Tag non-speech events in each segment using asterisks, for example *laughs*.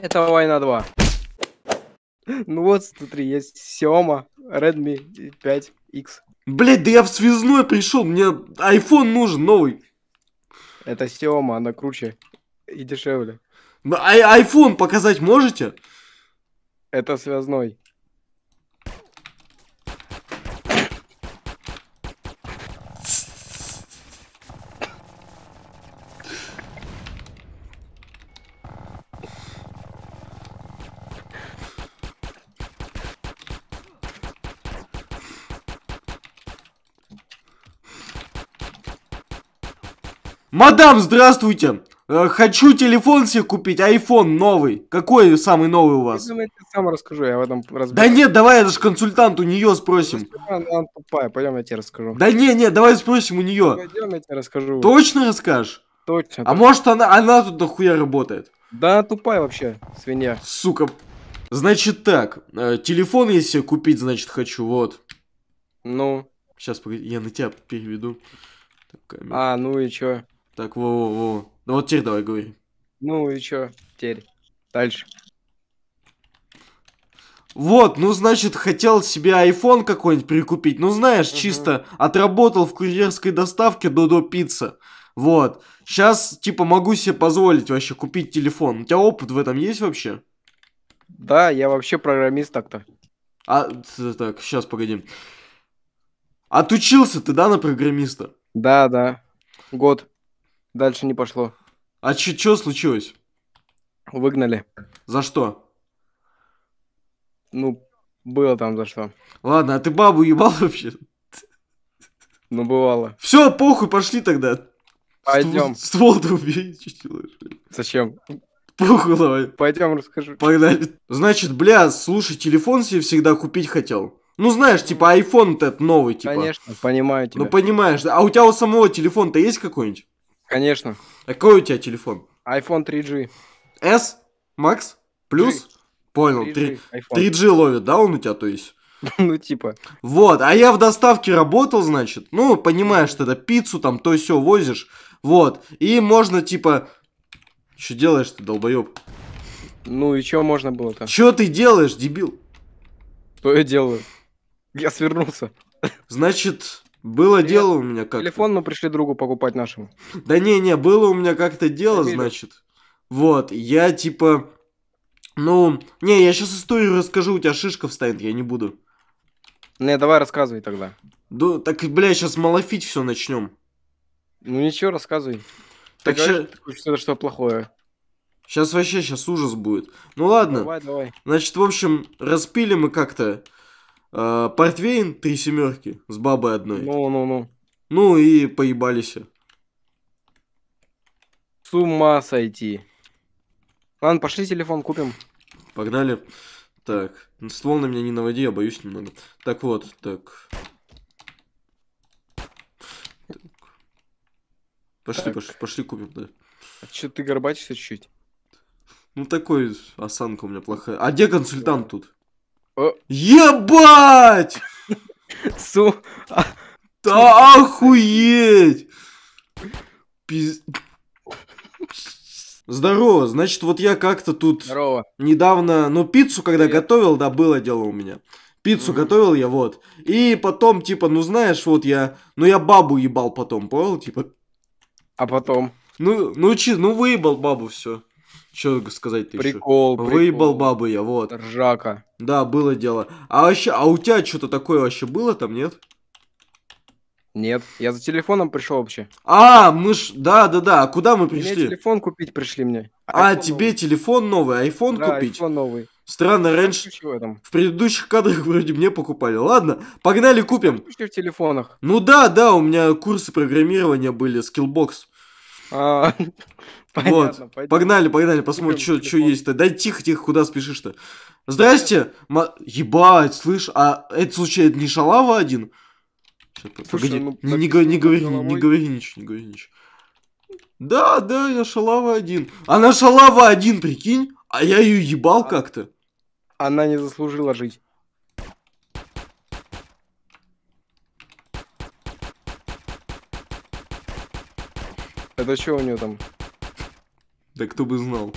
Это война 2. Ну вот, смотри, есть Xioma Redmi 5X. Блять, да я в связной пришел, мне iPhone нужен новый. Это Xioma, она круче и дешевле. Ну, а iPhone показать можете? Это связной. Мадам, здравствуйте! Э, хочу телефон себе купить, iPhone новый. Какой самый новый у вас? Я, сам расскажу, я в этом разберусь. Да нет, давай, это же консультант, у нее спросим. Она, тупая, пойдем я тебе расскажу. Да не, не, давай спросим у нее. Пойдем я тебе расскажу. Точно расскажешь? Точно. А точно. может она, она тут нахуя работает? Да, тупая вообще, свинья. Сука. Значит так, э, телефон я себе купить, значит, хочу, вот. Ну? Сейчас, погоди, я на тебя переведу. А, ну и чё? Так, во-во-во. Ну вот теперь давай говори. Ну и чё, теперь. Дальше. Вот, ну значит, хотел себе iPhone какой-нибудь прикупить. Ну знаешь, uh-huh. чисто отработал в курьерской доставке Додо Пицца. Вот. Сейчас, типа, могу себе позволить вообще купить телефон. У тебя опыт в этом есть вообще? Да, я вообще программист так-то. А, так, сейчас, погоди. Отучился ты, да, на программиста? Да, да. Год. Дальше не пошло. А что случилось? Выгнали. За что? Ну, было там за что. Ладно, а ты бабу ебал вообще? Ну, бывало. Все, похуй, пошли тогда. Пойдем. Ствол-то убей, *laughs* Зачем? Похуй давай. Пойдем расскажу. Погнали. Значит, бля, слушай, телефон себе всегда купить хотел. Ну, знаешь, типа, iphone этот новый, типа. Конечно, понимаю тебя. Ну, понимаешь, А у тебя у самого телефон-то есть какой-нибудь? Конечно. А какой у тебя телефон? iPhone 3G. S? Max? Плюс? G. Понял. 3G, 3... 3G ловит, да, он у тебя, то есть? *laughs* Ну, типа. Вот, а я в доставке работал, значит. Ну, понимаешь, что тогда пиццу там то все возишь. Вот. И можно, типа... Что делаешь ты, долбоеб? Ну и чего можно было-то? Чё ты делаешь, дебил? Что я делаю? Я свернулся. Значит, было Привет. дело у меня как-то. Телефон мы пришли другу покупать нашему. Да не, не, было у меня как-то дело, значит. Вот, я типа... Ну, не, я сейчас историю расскажу, у тебя шишка встанет, я не буду. Не, давай рассказывай тогда. Да, так, бля, сейчас малофить все начнем. Ну ничего, рассказывай. Так сейчас... Что-то что плохое. Сейчас вообще, сейчас ужас будет. Ну ладно. Давай, давай. Значит, в общем, распили мы как-то э, портвейн, три семерки с бабой одной. Ну, ну, ну. Ну и поебались. С ума сойти. Ладно, пошли телефон купим. Погнали. Так, ствол на меня не наводи, я боюсь немного. Так вот, так. так. Пошли, так. пошли, пошли купим, да. А чё ты горбатишься чуть-чуть? Ну такой осанка у меня плохая. А где консультант тут? Э. Ебать! Су... Да охуеть! Пиз... Здорово, значит, вот я как-то тут Здорово. недавно, ну, пиццу когда Привет. готовил, да, было дело у меня. Пиццу mm-hmm. готовил я, вот. И потом, типа, ну, знаешь, вот я, ну, я бабу ебал потом, понял, типа. А потом? Ну, ну, чи, ну, выебал бабу, все. Что сказать-то еще? Прикол, Выебал бабу я, вот. Ржака. Да, было дело. А вообще, а у тебя что-то такое вообще было там, нет? Нет, я за телефоном пришел вообще. А, мы ж, да, да, да, а куда мы пришли? Мне телефон купить пришли мне. А, iPhone тебе телефон новый, айфон да, купить? iPhone новый. Странно, раньше в предыдущих кадрах вроде мне покупали. Ладно, погнали купим. В телефонах. Ну да, да, у меня курсы программирования были, скиллбокс. А, *laughs* вот. Погнали, погнали, посмотрим, что есть-то. Дай тихо, тихо, куда спешишь-то. Здрасте! Ебать, слышь, а это случайно не шалава один? Ну, не, не, не говори, не говори ничего, не говори ничего. Да, да, я шалава один. Она шалава один, прикинь, а я ее ебал а как-то. Она не заслужила жить. это что у нее там? Да кто бы знал.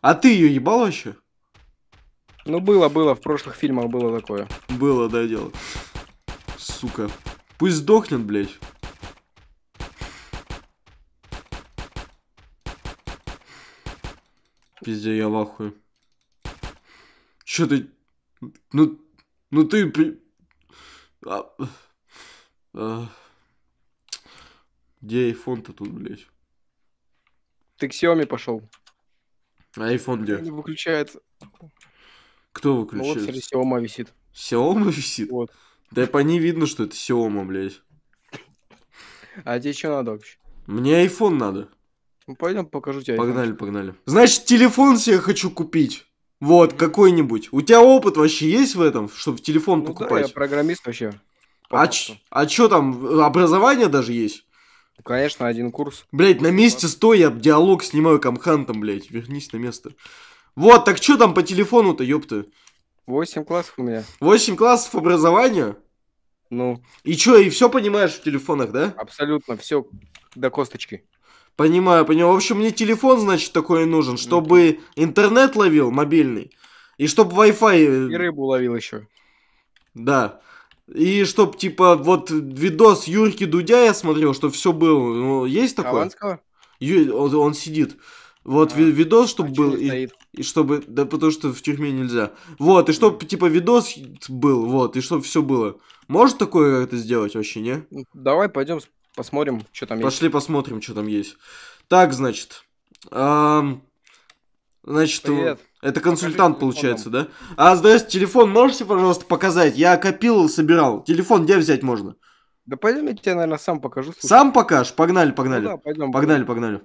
А ты ее ебал вообще? Ну было, было, в прошлых фильмах было такое. Было, да, дело. Сука. Пусть сдохнет, блядь. Пизде, я в ахуе. Чё ты... Ну... Ну ты... А... А... Где iPhone-то тут, блядь? Ты к Xiaomi пошел. А iPhone где? Не выключает. Кто выключает? Ну, вот, смотри, Xiaomi висит. Xiaomi висит? Вот. Да по ней видно, что это Xiaomi, блядь. А тебе что надо вообще? Мне iPhone надо. Ну, пойдем покажу тебе. Погнали, iPhone. погнали. Значит, телефон себе хочу купить. Вот, какой-нибудь. У тебя опыт вообще есть в этом, чтобы телефон ну, покупать? Да, я программист вообще. А, ч- а чё там, образование даже есть? Конечно, один курс. Блять, на месте стой, я диалог снимаю камхантом, блять. Вернись на место. Вот, так что там по телефону-то, ёпта? Восемь классов у меня. Восемь классов образования? Ну. И чё, и все понимаешь в телефонах, да? Абсолютно, все до косточки. Понимаю, понимаю. В общем, мне телефон, значит, такой нужен, чтобы интернет ловил мобильный. И чтобы Wi-Fi... Э, и рыбу ловил еще. Да. И чтоб, типа, вот видос Юрки Дудя я смотрел, что все было. Ну, есть такое? Хованского? Ю... Он, он сидит. Вот а, видос, чтобы а был. И, и чтобы. Да потому что в тюрьме нельзя. Вот, и чтобы, типа, видос был, вот, и чтобы все было. Может такое как-то сделать вообще, не? Ну, давай пойдем посмотрим, что там Пошли есть. Пошли посмотрим, что там есть. Так, значит. Эм, значит, Привет. Это консультант Покажи получается, да? А, здрасте, телефон можете, пожалуйста, показать? Я копил, собирал. Телефон где взять можно? Да пойдем, я тебе, наверное, сам покажу. Слушай. Сам покажешь? Погнали, погнали. Ну, да, пойдем, погнали, пойдем. погнали.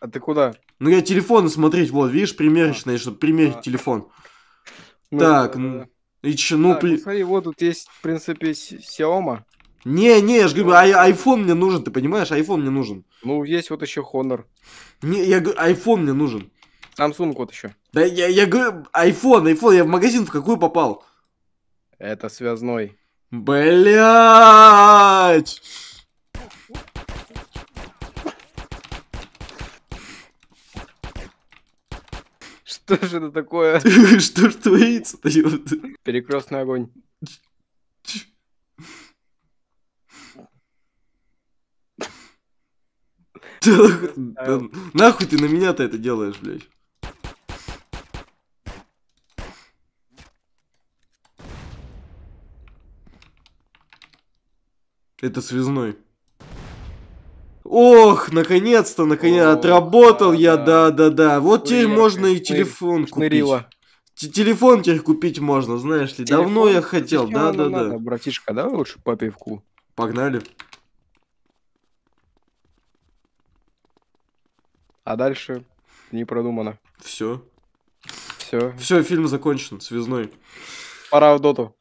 А ты куда? Ну, я телефон смотреть, вот, видишь, примерочный, а. чтобы примерить а. телефон. Ну, так, да, ну... Да. И че, ну, да, ну, при... ну, смотри, вот тут есть, в принципе, Xiaomi. Не, не, я же говорю, ай, айфон мне нужен, ты понимаешь? Айфон мне нужен. Ну, есть вот еще Honor. Не, я говорю, айфон мне нужен. Samsung вот еще. Да я, я говорю, iPhone, iPhone, я в магазин в какую попал? Это связной. Блять! Что же это такое? *laughs* Что ж творится-то, Перекрестный огонь. Нахуй ты на меня-то это делаешь, блядь? Это связной. Ох, наконец-то, наконец, то отработал да, я, да-да-да. Вот теперь можно и телефон шнырила. купить. Т телефон теперь купить можно, знаешь ли. Телефон, Давно я хотел, да, да, да. Братишка, да, лучше по пивку. Погнали. А дальше не продумано. Все. Все. Все, фильм закончен, связной. Пора в доту.